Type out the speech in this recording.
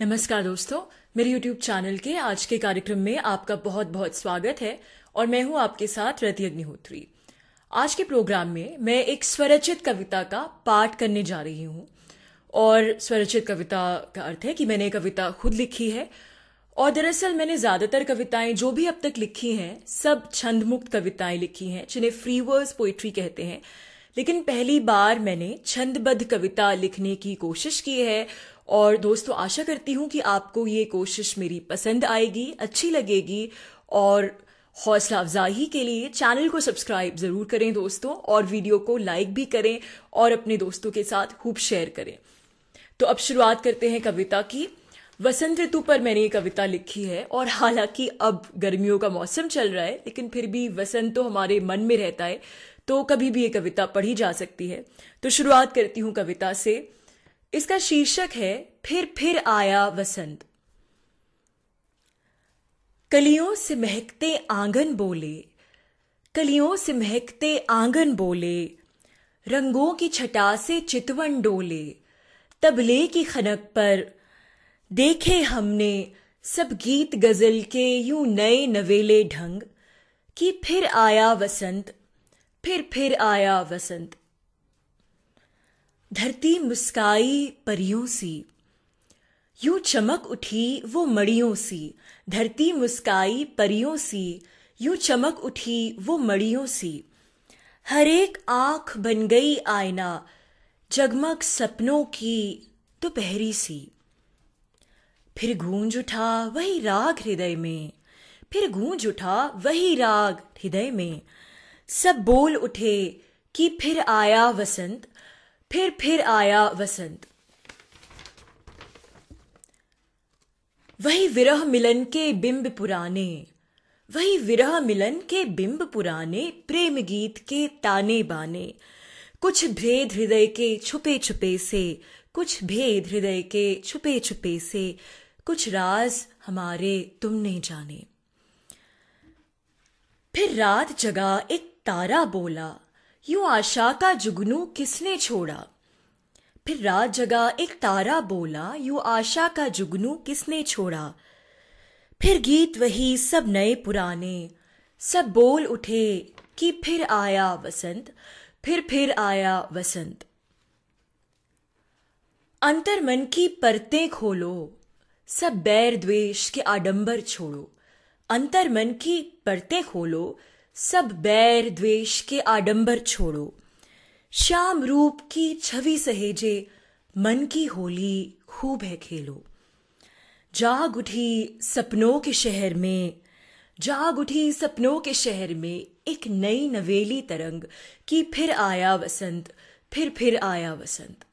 नमस्कार दोस्तों मेरे YouTube चैनल के आज के कार्यक्रम में आपका बहुत बहुत स्वागत है और मैं हूं आपके साथ रति अग्निहोत्री आज के प्रोग्राम में मैं एक स्वरचित कविता का पाठ करने जा रही हूं और स्वरचित कविता का अर्थ है कि मैंने कविता खुद लिखी है और दरअसल मैंने ज्यादातर कविताएं जो भी अब तक लिखी हैं सब छंदमुक्त कविताएं लिखी हैं जिन्हें फ्रीवर्स पोइट्री कहते हैं लेकिन पहली बार मैंने छंदबद्ध कविता लिखने की कोशिश की है और दोस्तों आशा करती हूं कि आपको ये कोशिश मेरी पसंद आएगी अच्छी लगेगी और हौसला अफजाही के लिए चैनल को सब्सक्राइब ज़रूर करें दोस्तों और वीडियो को लाइक भी करें और अपने दोस्तों के साथ खूब शेयर करें तो अब शुरुआत करते हैं कविता की वसंत ऋतु पर मैंने ये कविता लिखी है और हालांकि अब गर्मियों का मौसम चल रहा है लेकिन फिर भी वसंत तो हमारे मन में रहता है तो कभी भी ये कविता पढ़ी जा सकती है तो शुरुआत करती हूं कविता से इसका शीर्षक है फिर फिर आया वसंत कलियों से महकते आंगन बोले कलियों से महकते आंगन बोले रंगों की छटा से चितवन डोले तबले की खनक पर देखे हमने सब गीत गजल के यूं नए नवेले ढंग कि फिर आया वसंत फिर फिर आया वसंत धरती मुस्काई परियों सी यूं चमक उठी वो मड़ियों सी धरती मुस्काई परियों सी यूं चमक उठी वो मड़ियों सी हर एक आंख बन गई आईना जगमग सपनों की दोपहरी तो सी फिर गूंज उठा वही राग हृदय में फिर गूंज उठा वही राग हृदय में सब बोल उठे कि फिर आया वसंत फिर फिर आया वसंत वही विरह मिलन के बिंब पुराने वही विरह मिलन के बिंब पुराने प्रेम गीत के ताने बाने कुछ भेद हृदय के छुपे छुपे से कुछ भेद हृदय के छुपे छुपे से कुछ राज हमारे तुमने जाने फिर रात जगा एक तारा बोला यू आशा का जुगनू किसने छोड़ा फिर रात जगा एक तारा बोला यू आशा का जुगनू किसने छोड़ा फिर गीत वही सब नए पुराने सब बोल उठे कि फिर आया वसंत फिर फिर आया वसंत अंतर मन की परतें खोलो सब बैर द्वेष के आडंबर छोड़ो अंतर मन की परतें खोलो सब बैर द्वेष के आडंबर छोड़ो श्याम रूप की छवि सहेजे मन की होली खूब है खेलो जाग उठी सपनों के शहर में जाग उठी सपनों के शहर में एक नई नवेली तरंग की फिर आया वसंत फिर फिर आया वसंत